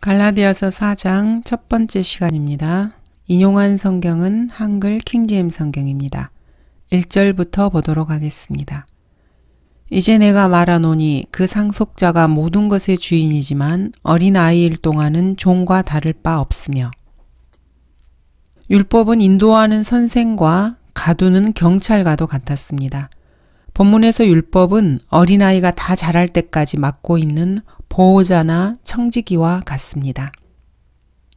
갈라디아서 4장 첫 번째 시간입니다. 인용한 성경은 한글 킹제임 성경입니다. 1절부터 보도록 하겠습니다. 이제 내가 말하노니 그 상속자가 모든 것의 주인이지만 어린아이일 동안은 종과 다를 바 없으며 율법은 인도하는 선생과 가두는 경찰과도 같았습니다. 본문에서 율법은 어린아이가 다 자랄 때까지 맡고 있는 보호자나 청지기와 같습니다.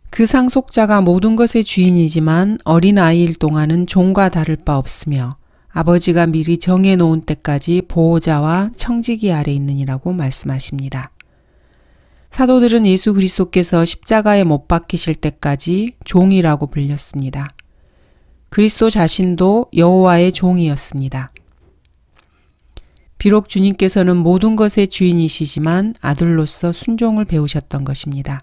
그 상속자가 모든 것의 주인이지만 어린아이일 동안은 종과 다를 바 없으며 아버지가 미리 정해놓은 때까지 보호자와 청지기 아래 있느니라고 말씀하십니다. 사도들은 예수 그리스도께서 십자가에 못 박히실 때까지 종이라고 불렸습니다. 그리스도 자신도 여호와의 종이었습니다. 비록 주님께서는 모든 것의 주인이시지만 아들로서 순종을 배우셨던 것입니다.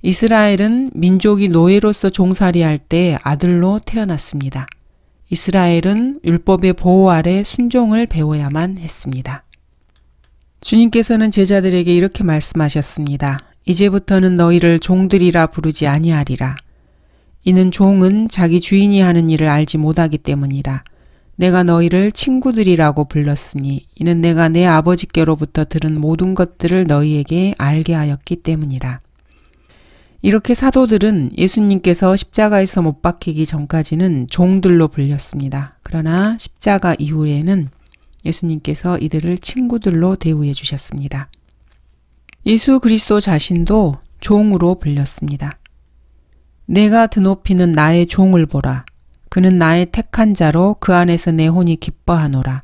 이스라엘은 민족이 노예로서 종살이할 때 아들로 태어났습니다. 이스라엘은 율법의 보호 아래 순종을 배워야만 했습니다. 주님께서는 제자들에게 이렇게 말씀하셨습니다. 이제부터는 너희를 종들이라 부르지 아니하리라. 이는 종은 자기 주인이 하는 일을 알지 못하기 때문이라. 내가 너희를 친구들이라고 불렀으니 이는 내가 내 아버지께로부터 들은 모든 것들을 너희에게 알게 하였기 때문이라. 이렇게 사도들은 예수님께서 십자가에서 못 박히기 전까지는 종들로 불렸습니다. 그러나 십자가 이후에는 예수님께서 이들을 친구들로 대우해 주셨습니다. 예수 그리스도 자신도 종으로 불렸습니다. 내가 드높이는 나의 종을 보라. 그는 나의 택한 자로 그 안에서 내 혼이 기뻐하노라.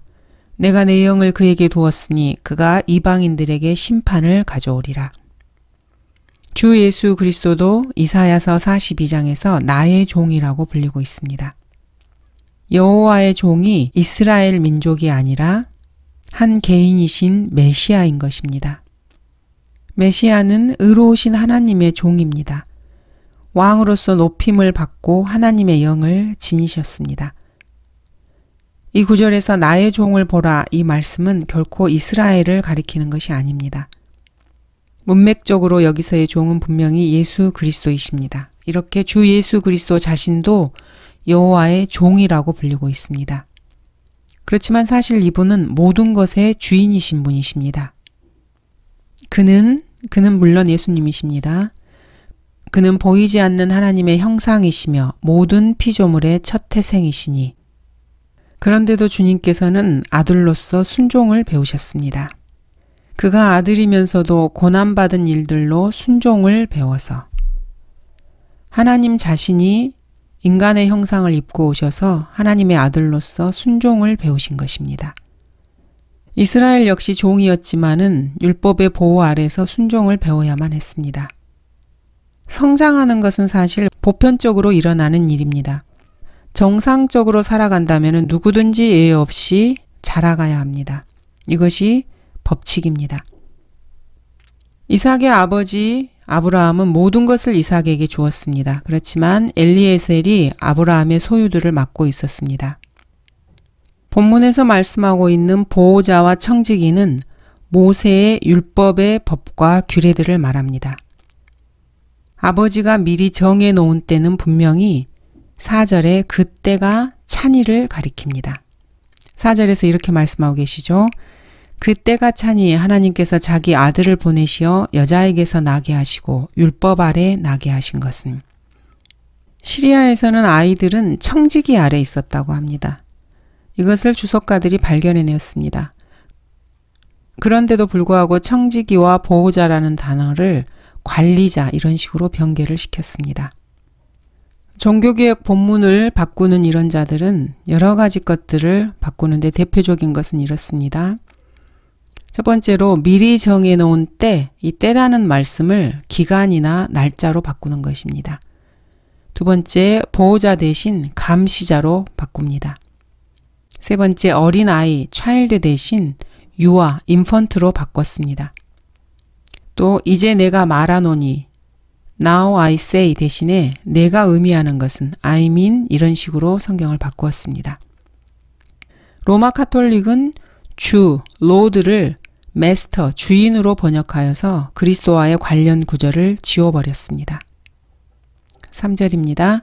내가 내 영을 그에게 두었으니 그가 이방인들에게 심판을 가져오리라. 주 예수 그리스도도 이사야서 42장에서 나의 종이라고 불리고 있습니다. 여호와의 종이 이스라엘 민족이 아니라 한 개인이신 메시아인 것입니다. 메시아는 의로우신 하나님의 종입니다. 왕으로서 높임을 받고 하나님의 영을 지니셨습니다. 이 구절에서 나의 종을 보라 이 말씀은 결코 이스라엘을 가리키는 것이 아닙니다. 문맥적으로 여기서의 종은 분명히 예수 그리스도이십니다. 이렇게 주 예수 그리스도 자신도 여호와의 종이라고 불리고 있습니다. 그렇지만 사실 이분은 모든 것의 주인이신 분이십니다. 그는 그는 물론 예수님이십니다. 그는 보이지 않는 하나님의 형상이시며 모든 피조물의 첫 태생이시니. 그런데도 주님께서는 아들로서 순종을 배우셨습니다. 그가 아들이면서도 고난받은 일들로 순종을 배워서 하나님 자신이 인간의 형상을 입고 오셔서 하나님의 아들로서 순종을 배우신 것입니다. 이스라엘 역시 종이었지만은 율법의 보호 아래서 순종을 배워야만 했습니다. 성장하는 것은 사실 보편적으로 일어나는 일입니다. 정상적으로 살아간다면 누구든지 예외 없이 자라가야 합니다. 이것이 법칙입니다. 이삭의 아버지 아브라함은 모든 것을 이삭에게 주었습니다. 그렇지만 엘리에셀이 아브라함의 소유들을 맡고 있었습니다. 본문에서 말씀하고 있는 보호자와 청지기는 모세의 율법의 법과 규례들을 말합니다. 아버지가 미리 정해 놓은 때는 분명히 4절에 그때가 찬이를 가리킵니다. 4절에서 이렇게 말씀하고 계시죠. 그때가 찬이 하나님께서 자기 아들을 보내시어 여자에게서 나게 하시고 율법 아래 나게 하신 것은 시리아에서는 아이들은 청지기 아래 있었다고 합니다. 이것을 주석가들이 발견해내었습니다. 그런데도 불구하고 청지기와 보호자라는 단어를 관리자 이런 식으로 변개를 시켰습니다. 종교개혁 본문을 바꾸는 이런 자들은 여러 가지 것들을 바꾸는데 대표적인 것은 이렇습니다. 첫 번째로 미리 정해놓은 때, 이 때라는 말씀을 기간이나 날짜로 바꾸는 것입니다. 두 번째, 보호자 대신 감시자로 바꿉니다. 세 번째, 어린아이, child 대신 유아, 인펀트로 바꿨습니다. 또 이제 내가 말하노니 now I say 대신에 내가 의미하는 것은 I mean 이런 식으로 성경을 바꾸었습니다. 로마 카톨릭은 주, 로드를 메스터, 주인으로 번역하여서 그리스도와의 관련 구절을 지워버렸습니다. 3절입니다.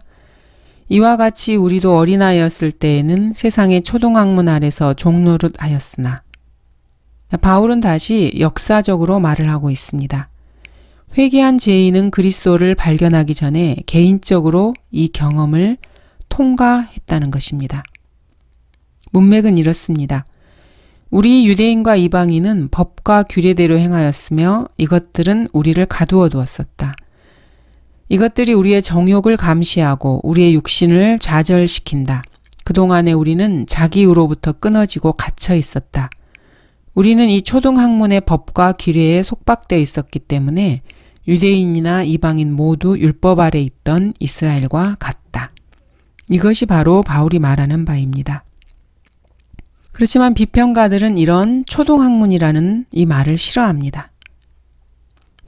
이와 같이 우리도 어린아이였을 때에는 세상의 초등학문 아래서 종로릇 하였으나 바울은 다시 역사적으로 말을 하고 있습니다. 회개한 죄인은 그리스도를 발견하기 전에 개인적으로 이 경험을 통과했다는 것입니다. 문맥은 이렇습니다. 우리 유대인과 이방인은 법과 규례대로 행하였으며 이것들은 우리를 가두어 두었었다. 이것들이 우리의 정욕을 감시하고 우리의 육신을 좌절시킨다. 그동안에 우리는 자기로부터 끊어지고 갇혀 있었다. 우리는 이 초등학문의 법과 기례에 속박되어 있었기 때문에 유대인이나 이방인 모두 율법 아래 있던 이스라엘과 같다. 이것이 바로 바울이 말하는 바입니다. 그렇지만 비평가들은 이런 초동학문이라는 이 말을 싫어합니다.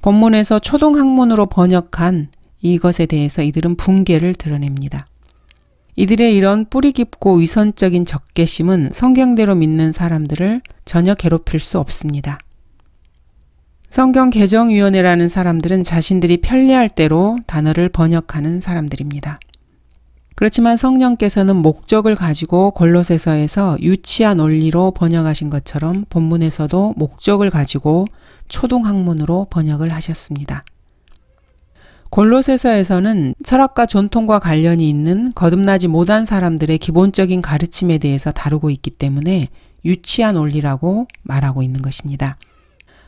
본문에서 초동학문으로 번역한 이것에 대해서 이들은 붕괴를 드러냅니다. 이들의 이런 뿌리 깊고 위선적인 적개심은 성경대로 믿는 사람들을 전혀 괴롭힐 수 없습니다. 성경 개정위원회라는 사람들은 자신들이 편리할 대로 단어를 번역하는 사람들입니다. 그렇지만 성령께서는 목적을 가지고 골로새서에서 유치한 원리로 번역하신 것처럼 본문에서도 목적을 가지고 초동학문으로 번역을 하셨습니다. 골로세서에서는 철학과 전통과 관련이 있는 거듭나지 못한 사람들의 기본적인 가르침에 대해서 다루고 있기 때문에 유치한 원리라고 말하고 있는 것입니다.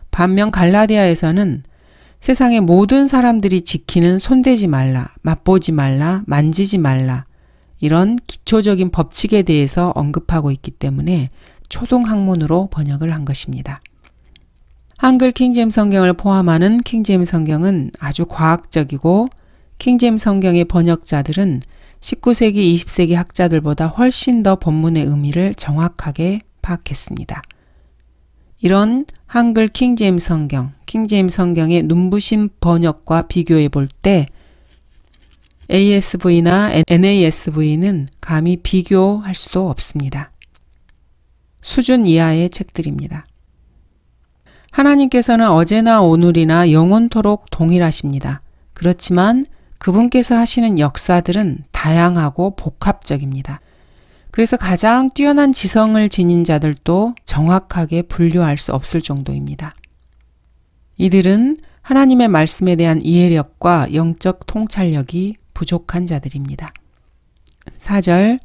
반면 갈라디아에서는 세상의 모든 사람들이 지키는 손대지 말라, 맛보지 말라, 만지지 말라 이런 기초적인 법칙에 대해서 언급하고 있기 때문에 초등 학문으로 번역을 한 것입니다. 한글 킹제임 성경을 포함하는 킹제 성경은 아주 과학적이고 킹제 성경의 번역자들은 19세기, 20세기 학자들보다 훨씬 더 본문의 의미를 정확하게 파악했습니다. 이런 한글 킹제임 성경, 킹제 성경의 눈부신 번역과 비교해 볼 때 ASV나 NASV는 감히 비교할 수도 없습니다. 수준 이하의 책들입니다. 하나님께서는 어제나 오늘이나 영원토록 동일하십니다. 그렇지만 그분께서 하시는 역사들은 다양하고 복합적입니다. 그래서 가장 뛰어난 지성을 지닌 자들도 정확하게 분류할 수 없을 정도입니다. 이들은 하나님의 말씀에 대한 이해력과 영적 통찰력이 부족한 자들입니다. 4절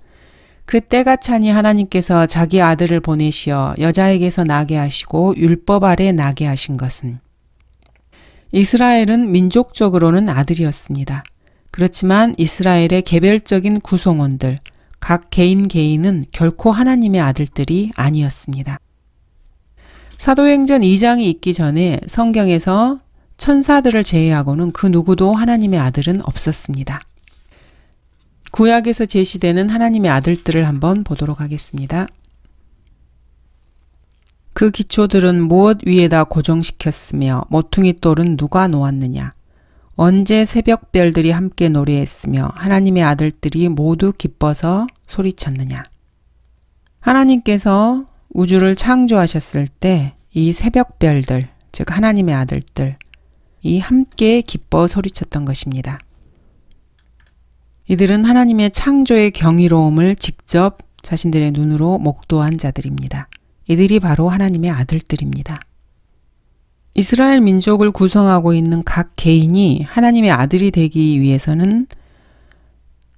그때가 차니 하나님께서 자기 아들을 보내시어 여자에게서 나게 하시고 율법 아래 나게 하신 것은 이스라엘은 민족적으로는 아들이었습니다. 그렇지만 이스라엘의 개별적인 구성원들, 각 개인 개인은 결코 하나님의 아들들이 아니었습니다. 사도행전 2장이 있기 전에 성경에서 천사들을 제외하고는 그 누구도 하나님의 아들은 없었습니다. 구약에서 제시되는 하나님의 아들들을 한번 보도록 하겠습니다. 그 기초들은 무엇 위에다 고정시켰으며 모퉁이 돌은 누가 놓았느냐? 언제 새벽별들이 함께 노래했으며 하나님의 아들들이 모두 기뻐서 소리쳤느냐? 하나님께서 우주를 창조하셨을 때 이 새벽별들, 즉 하나님의 아들들, 이 함께 기뻐 소리쳤던 것입니다. 이들은 하나님의 창조의 경이로움을 직접 자신들의 눈으로 목도한 자들입니다. 이들이 바로 하나님의 아들들입니다. 이스라엘 민족을 구성하고 있는 각 개인이 하나님의 아들이 되기 위해서는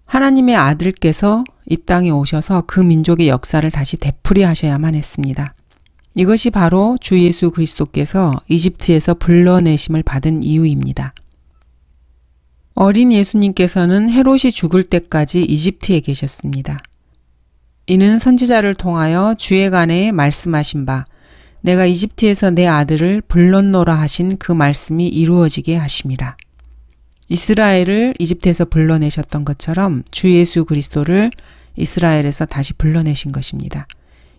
하나님의 아들께서 이 땅에 오셔서 그 민족의 역사를 다시 되풀이하셔야만 했습니다. 이것이 바로 주 예수 그리스도께서 이집트에서 불러내심을 받은 이유입니다. 어린 예수님께서는 헤롯이 죽을 때까지 이집트에 계셨습니다. 이는 선지자를 통하여 주에관에 말씀하신 바 내가 이집트에서 내 아들을 불렀노라 하신 그 말씀이 이루어지게 하십니다 이스라엘을 이집트에서 불러내셨던 것처럼 주 예수 그리스도를 이스라엘에서 다시 불러내신 것입니다.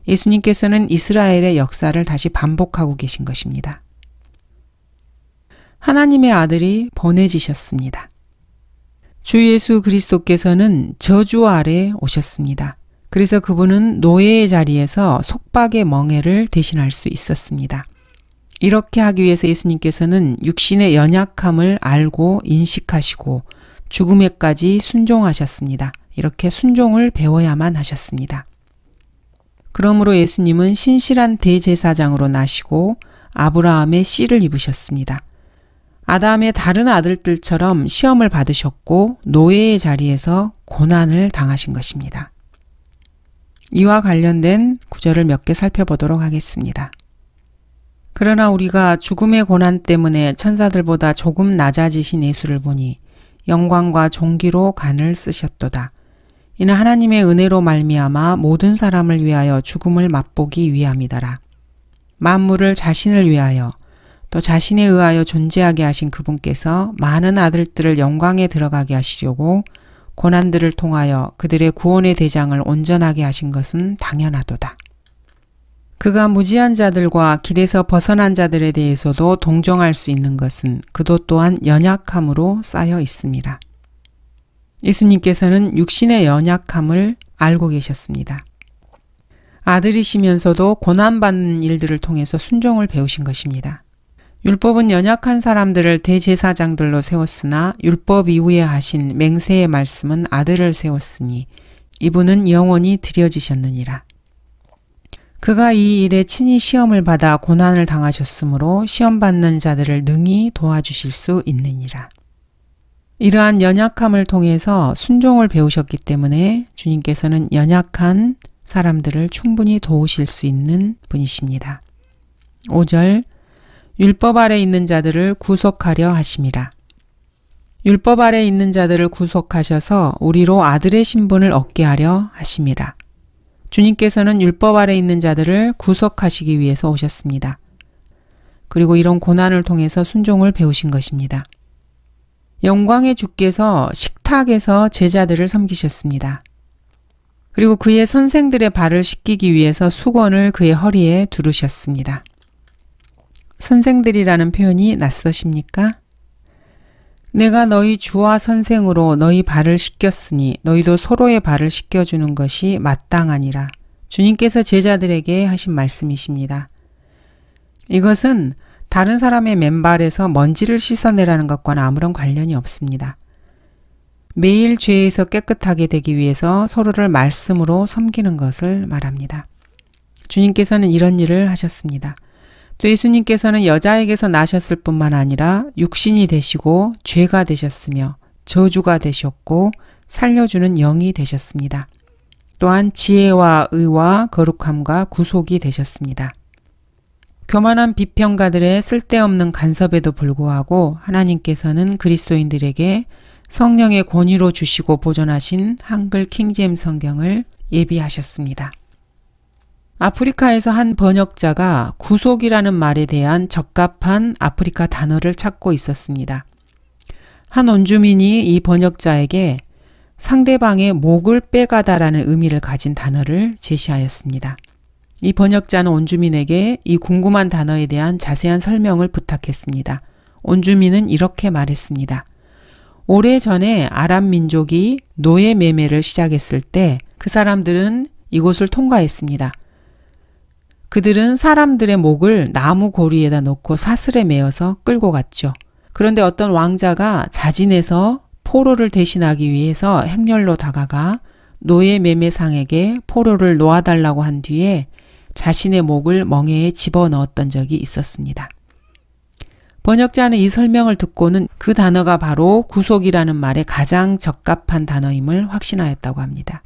예수님께서는 이스라엘의 역사를 다시 반복하고 계신 것입니다. 하나님의 아들이 보내지셨습니다. 주 예수 그리스도께서는 저주 아래 오셨습니다. 그래서 그분은 노예의 자리에서 속박의 멍해를 대신할 수 있었습니다. 이렇게 하기 위해서 예수님께서는 육신의 연약함을 알고 인식하시고 죽음에까지 순종하셨습니다. 이렇게 순종을 배워야만 하셨습니다. 그러므로 예수님은 신실한 대제사장으로 나시고 아브라함의 씨를 입으셨습니다. 아담의 다른 아들들처럼 시험을 받으셨고 노예의 자리에서 고난을 당하신 것입니다. 이와 관련된 구절을 몇 개 살펴보도록 하겠습니다. 그러나 우리가 죽음의 고난 때문에 천사들보다 조금 낮아지신 예수를 보니 영광과 종기로 간을 쓰셨도다. 이는 하나님의 은혜로 말미암아 모든 사람을 위하여 죽음을 맛보기 위함이더라. 만물을 자신을 위하여 또 자신에 의하여 존재하게 하신 그분께서 많은 아들들을 영광에 들어가게 하시려고 고난들을 통하여 그들의 구원의 대장을 온전하게 하신 것은 당연하도다. 그가 무지한 자들과 길에서 벗어난 자들에 대해서도 동정할 수 있는 것은 그도 또한 연약함으로 쌓여 있습니다. 예수님께서는 육신의 연약함을 알고 계셨습니다. 아들이시면서도 고난받는 일들을 통해서 순종을 배우신 것입니다. 율법은 연약한 사람들을 대제사장들로 세웠으나 율법 이후에 하신 맹세의 말씀은 아들을 세웠으니 이분은 영원히 드려지셨느니라. 그가 이 일에 친히 시험을 받아 고난을 당하셨으므로 시험받는 자들을 능히 도와주실 수 있느니라. 이러한 연약함을 통해서 순종을 배우셨기 때문에 주님께서는 연약한 사람들을 충분히 도우실 수 있는 분이십니다. 5절 율법 아래 있는 자들을 구속하려 하심이라. 율법 아래 있는 자들을 구속하셔서 우리로 아들의 신분을 얻게 하려 하심이라. 주님께서는 율법 아래 있는 자들을 구속하시기 위해서 오셨습니다. 그리고 이런 고난을 통해서 순종을 배우신 것입니다. 영광의 주께서 식탁에서 제자들을 섬기셨습니다. 그리고 그의 선생들의 발을 씻기기 위해서 수건을 그의 허리에 두르셨습니다. 선생들이라는 표현이 낯서십니까? 내가 너희 주와 선생으로 너희 발을 씻겼으니 너희도 서로의 발을 씻겨주는 것이 마땅하니라. 주님께서 제자들에게 하신 말씀이십니다. 이것은 다른 사람의 맨발에서 먼지를 씻어내라는 것과는 아무런 관련이 없습니다. 매일 죄에서 깨끗하게 되기 위해서 서로를 말씀으로 섬기는 것을 말합니다. 주님께서는 이런 일을 하셨습니다. 또 예수님께서는 여자에게서 나셨을 뿐만 아니라 육신이 되시고 죄가 되셨으며 저주가 되셨고 살려주는 영이 되셨습니다. 또한 지혜와 의와 거룩함과 구속이 되셨습니다. 교만한 비평가들의 쓸데없는 간섭에도 불구하고 하나님께서는 그리스도인들에게 성령의 권위로 주시고 보존하신 한글 킹제임 성경을 예비하셨습니다. 아프리카에서 한 번역자가 구속이라는 말에 대한 적합한 아프리카 단어를 찾고 있었습니다. 한 원주민이 이 번역자에게 상대방의 목을 빼가다라는 의미를 가진 단어를 제시하였습니다. 이 번역자는 원주민에게 이 궁금한 단어에 대한 자세한 설명을 부탁했습니다. 원주민은 이렇게 말했습니다. 오래전에 아랍 민족이 노예 매매를 시작했을 때 그 사람들은 이곳을 통과했습니다. 그들은 사람들의 목을 나무 고리에다 놓고 사슬에 매어서 끌고 갔죠. 그런데 어떤 왕자가 자진해서 포로를 대신하기 위해서 행렬로 다가가 노예 매매상에게 포로를 놓아달라고 한 뒤에 자신의 목을 멍에에 집어넣었던 적이 있었습니다. 번역자는 이 설명을 듣고는 그 단어가 바로 구속이라는 말에 가장 적합한 단어임을 확신하였다고 합니다.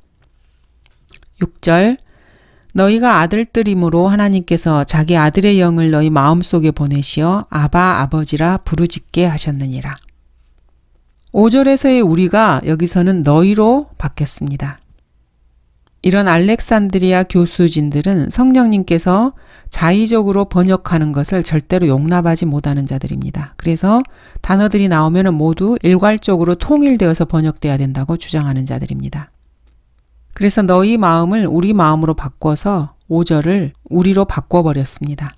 6절 너희가 아들들이므로 하나님께서 자기 아들의 영을 너희 마음속에 보내시어 아바 아버지라 부르짖게 하셨느니라. 5절에서의 우리가 여기서는 너희로 바뀌었습니다. 이런 알렉산드리아 교수진들은 성령님께서 자의적으로 번역하는 것을 절대로 용납하지 못하는 자들입니다. 그래서 단어들이 나오면 모두 일괄적으로 통일되어서 번역되어야 된다고 주장하는 자들입니다. 그래서 너희 마음을 우리 마음으로 바꿔서 오절을 우리로 바꿔버렸습니다.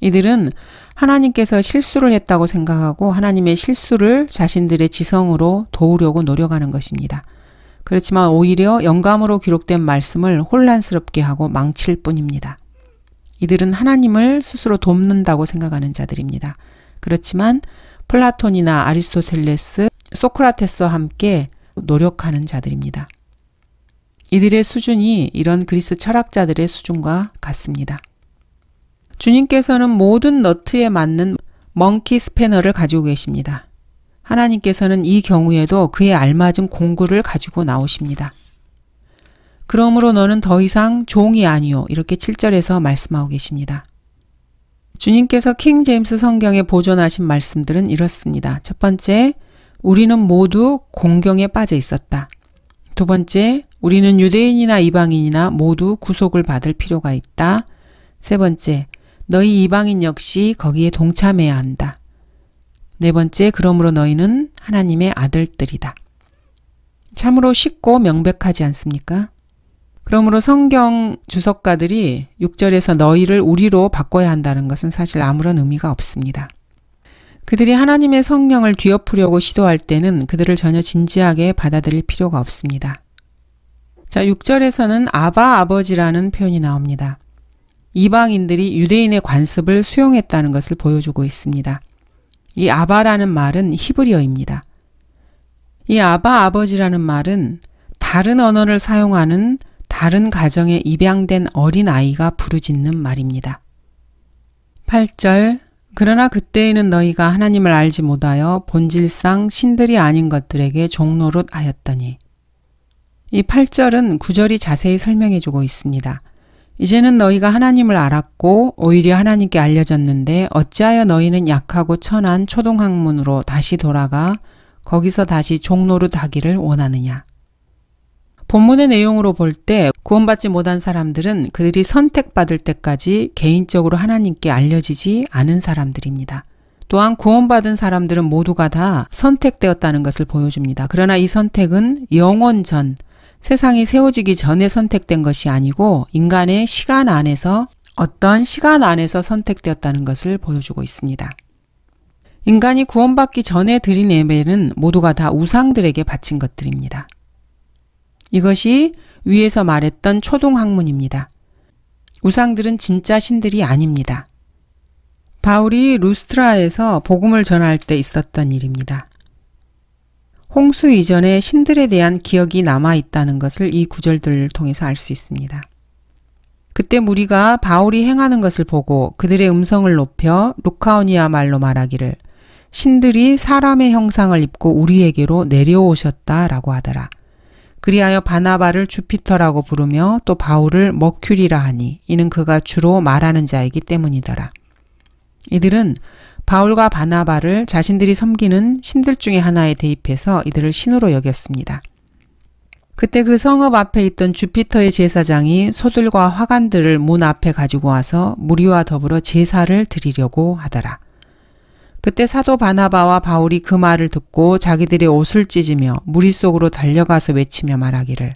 이들은 하나님께서 실수를 했다고 생각하고 하나님의 실수를 자신들의 지성으로 도우려고 노력하는 것입니다. 그렇지만 오히려 영감으로 기록된 말씀을 혼란스럽게 하고 망칠 뿐입니다. 이들은 하나님을 스스로 돕는다고 생각하는 자들입니다. 그렇지만 플라톤이나 아리스토텔레스, 소크라테스와 함께 노력하는 자들입니다. 이들의 수준이 이런 그리스 철학자들의 수준과 같습니다. 주님께서는 모든 너트에 맞는 멍키 스패너를 가지고 계십니다. 하나님께서는 이 경우에도 그에 알맞은 공구를 가지고 나오십니다. 그러므로 너는 더 이상 종이 아니요. 이렇게 7절에서 말씀하고 계십니다. 주님께서 킹 제임스 성경에 보존하신 말씀들은 이렇습니다. 첫 번째, 우리는 모두 공경에 빠져 있었다. 두 번째, 우리는 유대인이나 이방인이나 모두 구속을 받을 필요가 있다. 세 번째, 너희 이방인 역시 거기에 동참해야 한다. 네 번째, 그러므로 너희는 하나님의 아들들이다. 참으로 쉽고 명백하지 않습니까? 그러므로 성경 주석가들이 6절에서 너희를 우리로 바꿔야 한다는 것은 사실 아무런 의미가 없습니다. 그들이 하나님의 성령을 뒤엎으려고 시도할 때는 그들을 전혀 진지하게 받아들일 필요가 없습니다. 자, 6절에서는 아바 아버지라는 표현이 나옵니다. 이방인들이 유대인의 관습을 수용했다는 것을 보여주고 있습니다. 이 아바라는 말은 히브리어입니다. 이 아바 아버지라는 말은 다른 언어를 사용하는 다른 가정에 입양된 어린 아이가 부르짖는 말입니다. 8절 그러나 그때에는 너희가 하나님을 알지 못하여 본질상 신들이 아닌 것들에게 종로릇 하였더니. 이 8절은 9절이 자세히 설명해 주고 있습니다. 이제는 너희가 하나님을 알았고 오히려 하나님께 알려졌는데 어찌하여 너희는 약하고 천한 초등학문으로 다시 돌아가 거기서 다시 종로로 다기를 원하느냐. 본문의 내용으로 볼 때 구원받지 못한 사람들은 그들이 선택받을 때까지 개인적으로 하나님께 알려지지 않은 사람들입니다. 또한 구원받은 사람들은 모두가 다 선택되었다는 것을 보여줍니다. 그러나 이 선택은 영원 전, 세상이 세워지기 전에 선택된 것이 아니고 인간의 시간 안에서 어떤 시간 안에서 선택되었다는 것을 보여주고 있습니다. 인간이 구원받기 전에 드린 예배는 모두가 다 우상들에게 바친 것들입니다. 이것이 위에서 말했던 초동학문입니다. 우상들은 진짜 신들이 아닙니다. 바울이 루스트라에서 복음을 전할 때 있었던 일입니다. 홍수 이전에 신들에 대한 기억이 남아 있다는 것을 이 구절들을 통해서 알 수 있습니다. 그때 무리가 바울이 행하는 것을 보고 그들의 음성을 높여 루카오니아 말로 말하기를 신들이 사람의 형상을 입고 우리에게로 내려오셨다라고 하더라. 그리하여 바나바를 주피터라고 부르며 또 바울을 머큐리라 하니 이는 그가 주로 말하는 자이기 때문이더라. 이들은 바울과 바나바를 자신들이 섬기는 신들 중의 하나에 대입해서 이들을 신으로 여겼습니다. 그때 그 성읍 앞에 있던 주피터의 제사장이 소들과 화관들을 문 앞에 가지고 와서 무리와 더불어 제사를 드리려고 하더라. 그때 사도 바나바와 바울이 그 말을 듣고 자기들의 옷을 찢으며 무리 속으로 달려가서 외치며 말하기를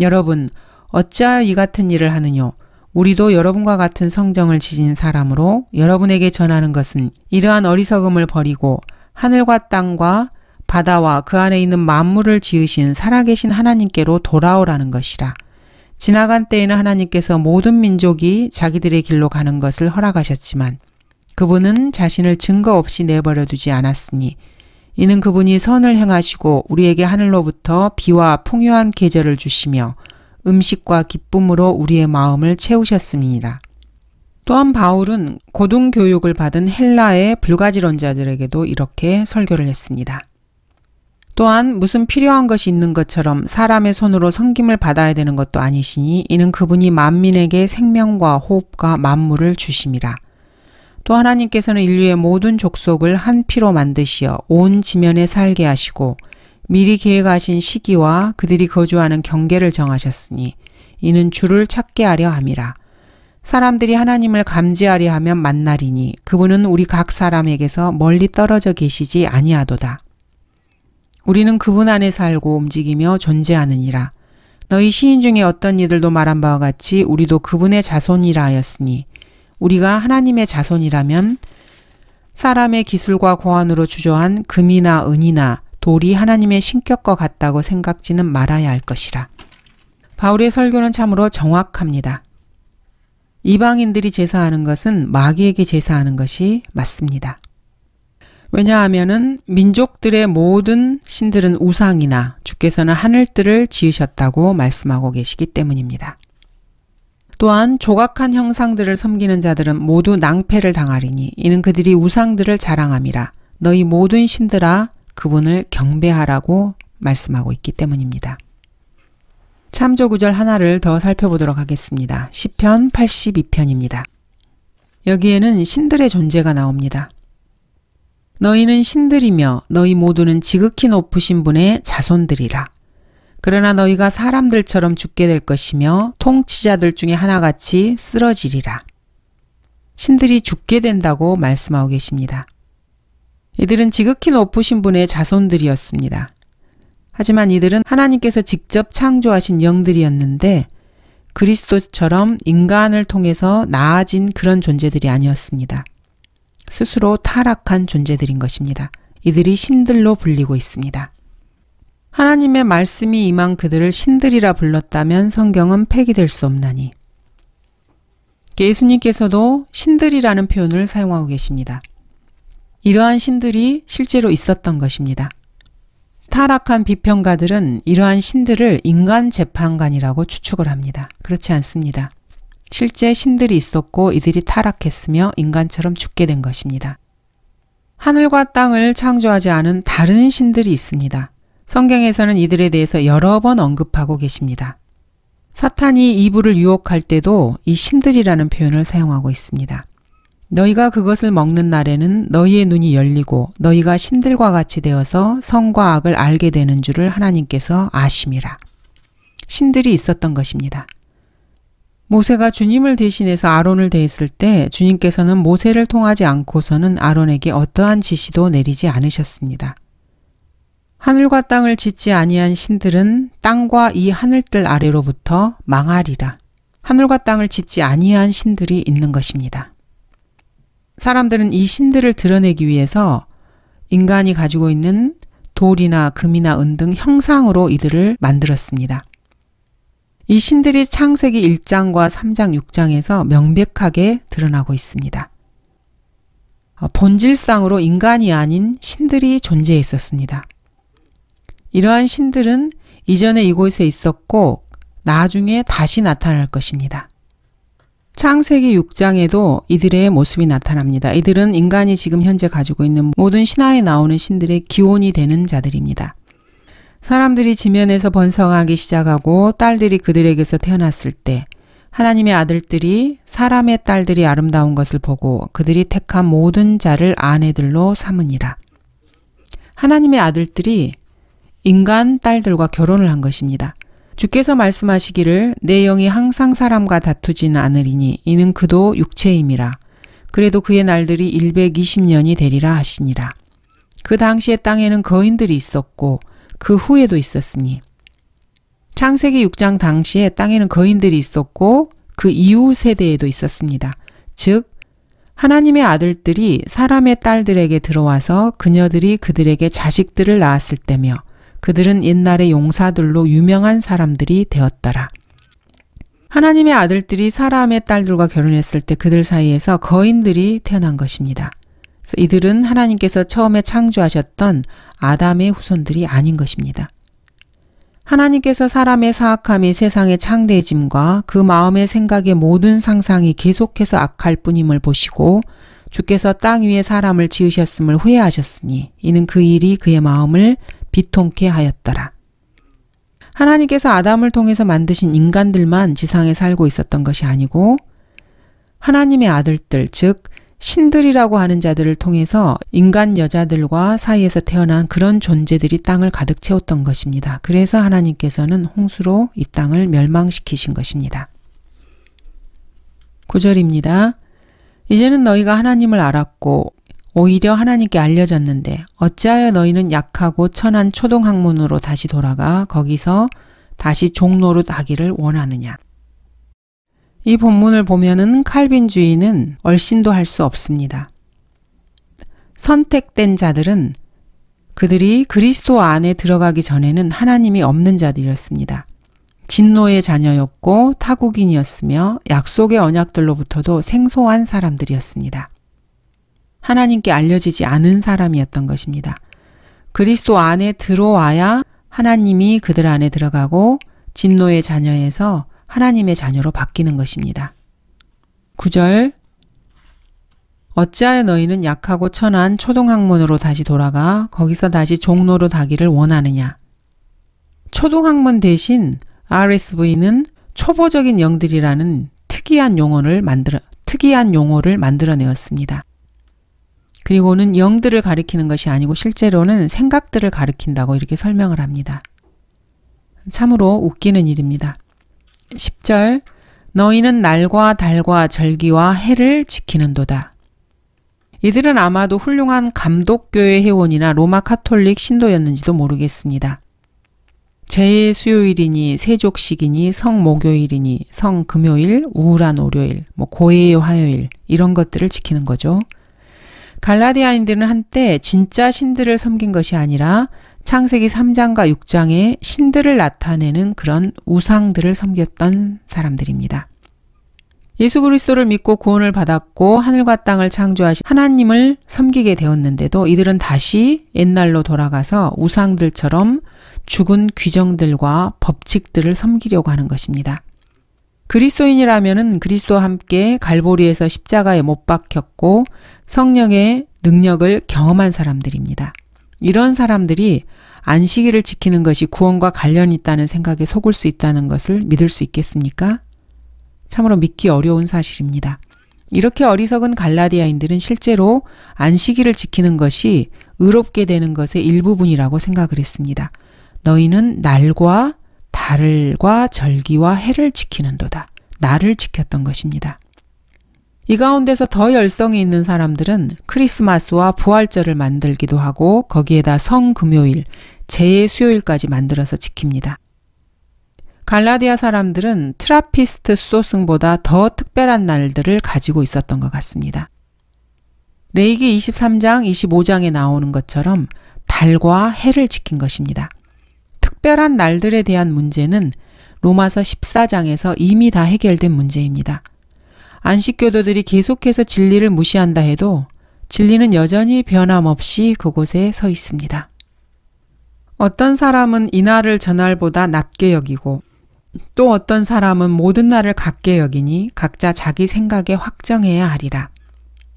여러분 어찌하여 이 같은 일을 하느뇨 우리도 여러분과 같은 성정을 지진 사람으로 여러분에게 전하는 것은 이러한 어리석음을 버리고 하늘과 땅과 바다와 그 안에 있는 만물을 지으신 살아계신 하나님께로 돌아오라는 것이라. 지나간 때에는 하나님께서 모든 민족이 자기들의 길로 가는 것을 허락하셨지만 그분은 자신을 증거 없이 내버려 두지 않았으니 이는 그분이 선을 행하시고 우리에게 하늘로부터 비와 풍요한 계절을 주시며 음식과 기쁨으로 우리의 마음을 채우셨음이니라. 또한 바울은 고등교육을 받은 헬라의 불가지론자들에게도 이렇게 설교를 했습니다. 또한 무슨 필요한 것이 있는 것처럼 사람의 손으로 섬김을 받아야 되는 것도 아니시니 이는 그분이 만민에게 생명과 호흡과 만물을 주심이라. 또 하나님께서는 인류의 모든 족속을 한 피로 만드시어 온 지면에 살게 하시고 미리 계획하신 시기와 그들이 거주하는 경계를 정하셨으니 이는 주를 찾게 하려 함이라. 사람들이 하나님을 감지하려 하면 만날이니 그분은 우리 각 사람에게서 멀리 떨어져 계시지 아니하도다. 우리는 그분 안에 살고 움직이며 존재하느니라. 너희 시인 중에 어떤 이들도 말한 바와 같이 우리도 그분의 자손이라 하였으니 우리가 하나님의 자손이라면 사람의 기술과 고안으로 주저한 금이나 은이나 돌이 하나님의 신격과 같다고 생각지는 말아야 할 것이라. 바울의 설교는 참으로 정확합니다. 이방인들이 제사하는 것은 마귀에게 제사하는 것이 맞습니다. 왜냐하면은 민족들의 모든 신들은 우상이나 주께서는 하늘들을 지으셨다고 말씀하고 계시기 때문입니다. 또한 조각한 형상들을 섬기는 자들은 모두 낭패를 당하리니 이는 그들이 우상들을 자랑함이라 너희 모든 신들아 그분을 경배하라고 말씀하고 있기 때문입니다. 참조 구절 하나를 더 살펴보도록 하겠습니다. 시편 82편입니다. 여기에는 신들의 존재가 나옵니다. 너희는 신들이며 너희 모두는 지극히 높으신 분의 자손들이라. 그러나 너희가 사람들처럼 죽게 될 것이며 통치자들 중에 하나같이 쓰러지리라. 신들이 죽게 된다고 말씀하고 계십니다. 이들은 지극히 높으신 분의 자손들이었습니다. 하지만 이들은 하나님께서 직접 창조하신 영들이었는데 그리스도처럼 인간을 통해서 나아진 그런 존재들이 아니었습니다. 스스로 타락한 존재들인 것입니다. 이들이 신들로 불리고 있습니다. 하나님의 말씀이 임한 그들을 신들이라 불렀다면 성경은 폐기될 수 없나니. 예수님께서도 신들이라는 표현을 사용하고 계십니다. 이러한 신들이 실제로 있었던 것입니다. 타락한 비평가들은 이러한 신들을 인간 재판관이라고 추측을 합니다. 그렇지 않습니다. 실제 신들이 있었고 이들이 타락했으며 인간처럼 죽게 된 것입니다. 하늘과 땅을 창조하지 않은 다른 신들이 있습니다. 성경에서는 이들에 대해서 여러 번 언급하고 계십니다. 사탄이 이불을 유혹할 때도 이 신들이라는 표현을 사용하고 있습니다. 너희가 그것을 먹는 날에는 너희의 눈이 열리고 너희가 신들과 같이 되어서 성과 악을 알게 되는 줄을 하나님께서 아심이라. 신들이 있었던 것입니다. 모세가 주님을 대신해서 아론을 대했을 때 주님께서는 모세를 통하지 않고서는 아론에게 어떠한 지시도 내리지 않으셨습니다. 하늘과 땅을 짓지 아니한 신들은 땅과 이 하늘들 아래로부터 망하리라. 하늘과 땅을 짓지 아니한 신들이 있는 것입니다. 사람들은 이 신들을 드러내기 위해서 인간이 가지고 있는 돌이나 금이나 은 등 형상으로 이들을 만들었습니다. 이 신들이 창세기 1장과 3장 6장에서 명백하게 드러나고 있습니다. 본질상으로 인간이 아닌 신들이 존재했었습니다. 이러한 신들은 이전에 이곳에 있었고 나중에 다시 나타날 것입니다. 창세기 6장에도 이들의 모습이 나타납니다. 이들은 인간이 지금 현재 가지고 있는 모든 신화에 나오는 신들의 기원이 되는 자들입니다. 사람들이 지면에서 번성하기 시작하고 딸들이 그들에게서 태어났을 때 하나님의 아들들이 사람의 딸들이 아름다운 것을 보고 그들이 택한 모든 자를 아내들로 삼으니라. 하나님의 아들들이 인간 딸들과 결혼을 한 것입니다. 주께서 말씀하시기를 내 영이 항상 사람과 다투진 않으리니 이는 그도 육체임이라. 그래도 그의 날들이 120년이 되리라 하시니라. 그 당시에 땅에는 거인들이 있었고 그 후에도 있었으니 창세기 6장 당시에 땅에는 거인들이 있었고 그 이후 세대에도 있었습니다. 즉 하나님의 아들들이 사람의 딸들에게 들어와서 그녀들이 그들에게 자식들을 낳았을 때며 그들은 옛날의 용사들로 유명한 사람들이 되었더라. 하나님의 아들들이 사람의 딸들과 결혼했을 때 그들 사이에서 거인들이 태어난 것입니다. 이들은 하나님께서 처음에 창조하셨던 아담의 후손들이 아닌 것입니다. 하나님께서 사람의 사악함이 세상의 창대짐과그 마음의 생각의 모든 상상이 계속해서 악할 뿐임을 보시고 주께서 땅 위에 사람을 지으셨음을 후회하셨으니 이는 그 일이 그의 마음을 비통케 하였더라. 하나님께서 아담을 통해서 만드신 인간들만 지상에 살고 있었던 것이 아니고 하나님의 아들들, 즉 신들이라고 하는 자들을 통해서 인간 여자들과 사이에서 태어난 그런 존재들이 땅을 가득 채웠던 것입니다. 그래서 하나님께서는 홍수로 이 땅을 멸망시키신 것입니다. 9절입니다. 이제는 너희가 하나님을 알았고 오히려 하나님께 알려졌는데 어찌하여 너희는 약하고 천한 초동학문으로 다시 돌아가 거기서 다시 종로로 하기를 원하느냐. 이 본문을 보면은 칼빈주의는 얼씬도 할 수 없습니다. 선택된 자들은 그들이 그리스도 안에 들어가기 전에는 하나님이 없는 자들이었습니다. 진노의 자녀였고 타국인이었으며 약속의 언약들로부터도 생소한 사람들이었습니다. 하나님께 알려지지 않은 사람이었던 것입니다. 그리스도 안에 들어와야 하나님이 그들 안에 들어가고 진노의 자녀에서 하나님의 자녀로 바뀌는 것입니다. 9절 어찌하여 너희는 약하고 천한 초등학문으로 다시 돌아가 거기서 다시 종로로 가기를 원하느냐. 초등학문 대신 RSV는 초보적인 영들이라는 특이한 용어를 만들어 특이한 용어를 만들어내었습니다. 그리고는 영들을 가리키는 것이 아니고 실제로는 생각들을 가리킨다고 이렇게 설명을 합니다. 참으로 웃기는 일입니다. 10절 너희는 날과 달과 절기와 해를 지키는도다. 이들은 아마도 훌륭한 감독교회 회원이나 로마 카톨릭 신도였는지도 모르겠습니다. 제 수요일이니 세족식이니 성목요일이니 성금요일 우울한 월요일 뭐 고해의 화요일 이런 것들을 지키는 거죠. 갈라디아인들은 한때 진짜 신들을 섬긴 것이 아니라 창세기 3장과 6장에 신들을 나타내는 그런 우상들을 섬겼던 사람들입니다. 예수 그리스도를 믿고 구원을 받았고 하늘과 땅을 창조하신 하나님을 섬기게 되었는데도 이들은 다시 옛날로 돌아가서 우상들처럼 죽은 규정들과 법칙들을 섬기려고 하는 것입니다. 그리스도인이라면은 그리스도와 함께 갈보리에서 십자가에 못 박혔고 성령의 능력을 경험한 사람들입니다. 이런 사람들이 안식일을 지키는 것이 구원과 관련이 있다는 생각에 속을 수 있다는 것을 믿을 수 있겠습니까? 참으로 믿기 어려운 사실입니다. 이렇게 어리석은 갈라디아인들은 실제로 안식일을 지키는 것이 의롭게 되는 것의 일부분이라고 생각을 했습니다. 너희는 날과 달과 절기와 해를 지키는도다. 나를 지켰던 것입니다. 이 가운데서 더 열성이 있는 사람들은 크리스마스와 부활절을 만들기도 하고 거기에다 성금요일, 재해 수요일까지 만들어서 지킵니다. 갈라디아 사람들은 트라피스트 수도승보다 더 특별한 날들을 가지고 있었던 것 같습니다. 레이기 23장, 25장에 나오는 것처럼 달과 해를 지킨 것입니다. 특별한 날들에 대한 문제는 로마서 14장에서 이미 다 해결된 문제입니다. 안식교도들이 계속해서 진리를 무시한다 해도 진리는 여전히 변함없이 그곳에 서 있습니다. 어떤 사람은 이날을 전날보다 낮게 여기고 또 어떤 사람은 모든 날을 같게 여기니 각자 자기 생각에 확정해야 하리라.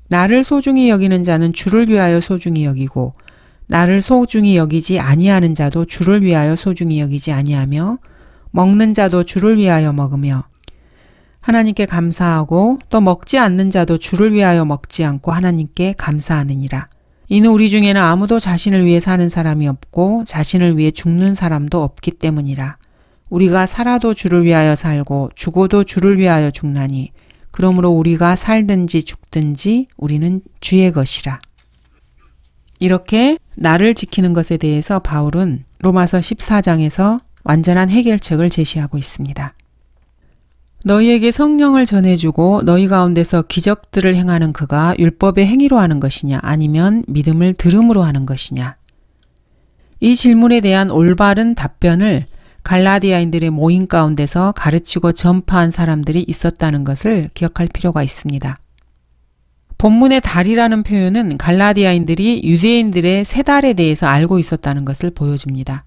나를 소중히 여기는 자는 주를 위하여 소중히 여기고 나를 소중히 여기지 아니하는 자도 주를 위하여 소중히 여기지 아니하며 먹는 자도 주를 위하여 먹으며 하나님께 감사하고 또 먹지 않는 자도 주를 위하여 먹지 않고 하나님께 감사하느니라. 이는 우리 중에는 아무도 자신을 위해 사는 사람이 없고 자신을 위해 죽는 사람도 없기 때문이라. 우리가 살아도 주를 위하여 살고 죽어도 주를 위하여 죽나니 그러므로 우리가 살든지 죽든지 우리는 주의 것이라. 이렇게 나를 지키는 것에 대해서 바울은 로마서 14장에서 완전한 해결책을 제시하고 있습니다. 너희에게 성령을 전해주고 너희 가운데서 기적들을 행하는 그가 율법의 행위로 하는 것이냐 아니면 믿음을 들음으로 하는 것이냐. 이 질문에 대한 올바른 답변을 갈라디아인들의 모임 가운데서 가르치고 전파한 사람들이 있었다는 것을 기억할 필요가 있습니다. 본문의 달이라는 표현은 갈라디아인들이 유대인들의 세 달에 대해서 알고 있었다는 것을 보여줍니다.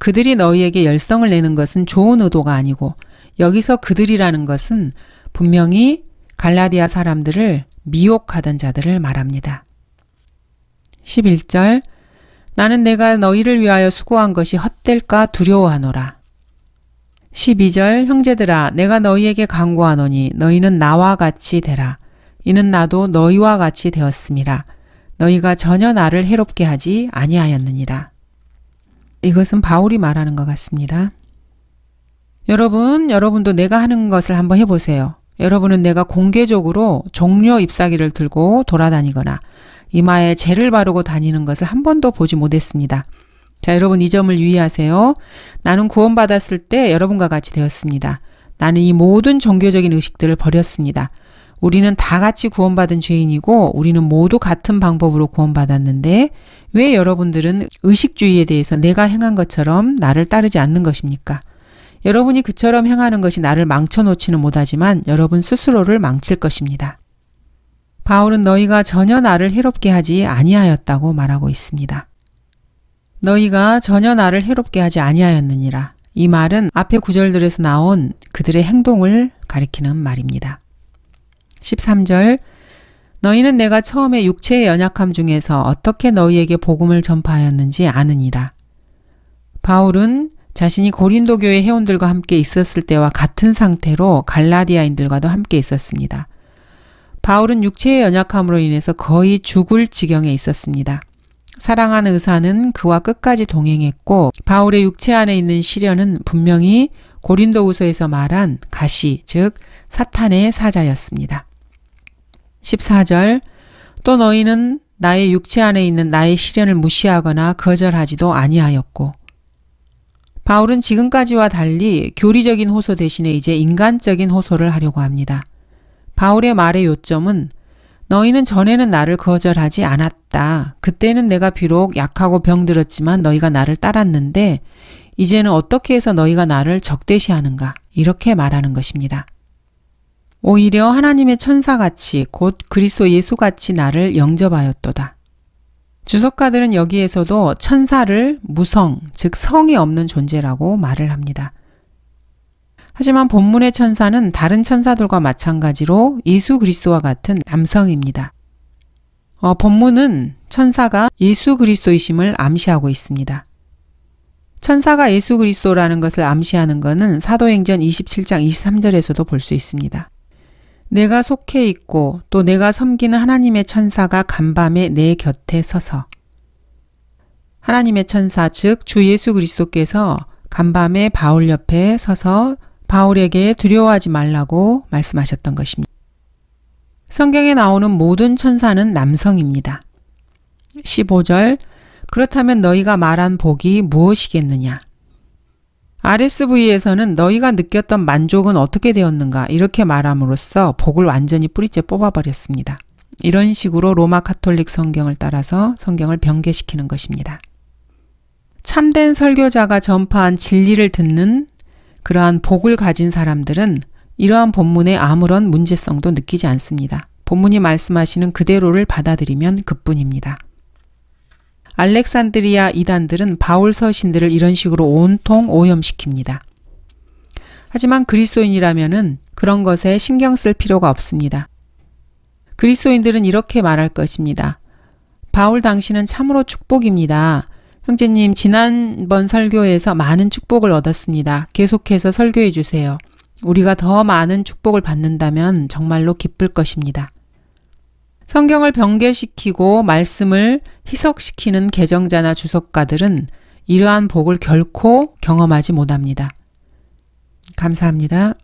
그들이 너희에게 열성을 내는 것은 좋은 의도가 아니고 여기서 그들이라는 것은 분명히 갈라디아 사람들을 미혹하던 자들을 말합니다. 11절 나는 내가 너희를 위하여 수고한 것이 헛될까 두려워하노라. 12절 형제들아 내가 너희에게 강구하노니 너희는 나와 같이 되라. 이는 나도 너희와 같이 되었습니다. 너희가 전혀 나를 해롭게 하지 아니하였느니라. 이것은 바울이 말하는 것 같습니다. 여러분, 여러분도 내가 하는 것을 한번 해보세요. 여러분은 내가 공개적으로 종료 잎사귀를 들고 돌아다니거나 이마에 재를 바르고 다니는 것을 한 번도 보지 못했습니다. 자, 여러분 이 점을 유의하세요. 나는 구원받았을 때 여러분과 같이 되었습니다. 나는 이 모든 종교적인 의식들을 버렸습니다. 우리는 다 같이 구원받은 죄인이고 우리는 모두 같은 방법으로 구원받았는데 왜 여러분들은 의식주의에 대해서 내가 행한 것처럼 나를 따르지 않는 것입니까? 여러분이 그처럼 행하는 것이 나를 망쳐놓지는 못하지만 여러분 스스로를 망칠 것입니다. 바울은 너희가 전혀 나를 해롭게 하지 아니하였다고 말하고 있습니다. 너희가 전혀 나를 해롭게 하지 아니하였느니라. 이 말은 앞의 구절들에서 나온 그들의 행동을 가리키는 말입니다. 13절 너희는 내가 처음에 육체의 연약함 중에서 어떻게 너희에게 복음을 전파하였는지 아느니라. 바울은 자신이 고린도 교의 회원들과 함께 있었을 때와 같은 상태로 갈라디아인들과도 함께 있었습니다. 바울은 육체의 연약함으로 인해서 거의 죽을 지경에 있었습니다. 사랑하는 의사는 그와 끝까지 동행했고 바울의 육체 안에 있는 시련은 분명히 고린도우서에서 말한 가시, 즉 사탄의 사자였습니다. 14절 또 너희는 나의 육체 안에 있는 나의 시련을 무시하거나 거절하지도 아니하였고 바울은 지금까지와 달리 교리적인 호소 대신에 이제 인간적인 호소를 하려고 합니다. 바울의 말의 요점은 너희는 전에는 나를 거절하지 않았다. 그때는 내가 비록 약하고 병들었지만 너희가 나를 따랐는데 이제는 어떻게 해서 너희가 나를 적대시하는가? 이렇게 말하는 것입니다. 오히려 하나님의 천사같이 곧 그리스도 예수같이 나를 영접하였도다. 주석가들은 여기에서도 천사를 무성, 즉 성이 없는 존재라고 말을 합니다. 하지만 본문의 천사는 다른 천사들과 마찬가지로 예수 그리스도와 같은 남성입니다. 어, 본문은 천사가 예수 그리스도이심을 암시하고 있습니다. 천사가 예수 그리스도라는 것을 암시하는 것은 사도행전 27장 23절에서도 볼 수 있습니다. 내가 속해 있고 또 내가 섬기는 하나님의 천사가 간밤에 내 곁에 서서 하나님의 천사 즉 주 예수 그리스도께서 간밤에 바울 옆에 서서 바울에게 두려워하지 말라고 말씀하셨던 것입니다. 성경에 나오는 모든 천사는 남성입니다. 15절 그렇다면 너희가 말한 복이 무엇이겠느냐? RSV에서는 너희가 느꼈던 만족은 어떻게 되었는가 이렇게 말함으로써 복을 완전히 뿌리째 뽑아버렸습니다. 이런 식으로 로마 카톨릭 성경을 따라서 성경을 변개시키는 것입니다. 참된 설교자가 전파한 진리를 듣는 그러한 복을 가진 사람들은 이러한 본문에 아무런 문제성도 느끼지 않습니다. 본문이 말씀하시는 그대로를 받아들이면 그뿐입니다. 알렉산드리아 이단들은 바울 서신들을 이런 식으로 온통 오염시킵니다. 하지만 그리스도인이라면은 그런 것에 신경 쓸 필요가 없습니다. 그리스도인들은 이렇게 말할 것입니다. 바울 당신은 참으로 축복입니다. 형제님, 지난번 설교에서 많은 축복을 얻었습니다. 계속해서 설교해 주세요. 우리가 더 많은 축복을 받는다면 정말로 기쁠 것입니다. 성경을 변개시키고 말씀을 희석시키는 개정자나 주석가들은 이러한 복을 결코 경험하지 못합니다. 감사합니다.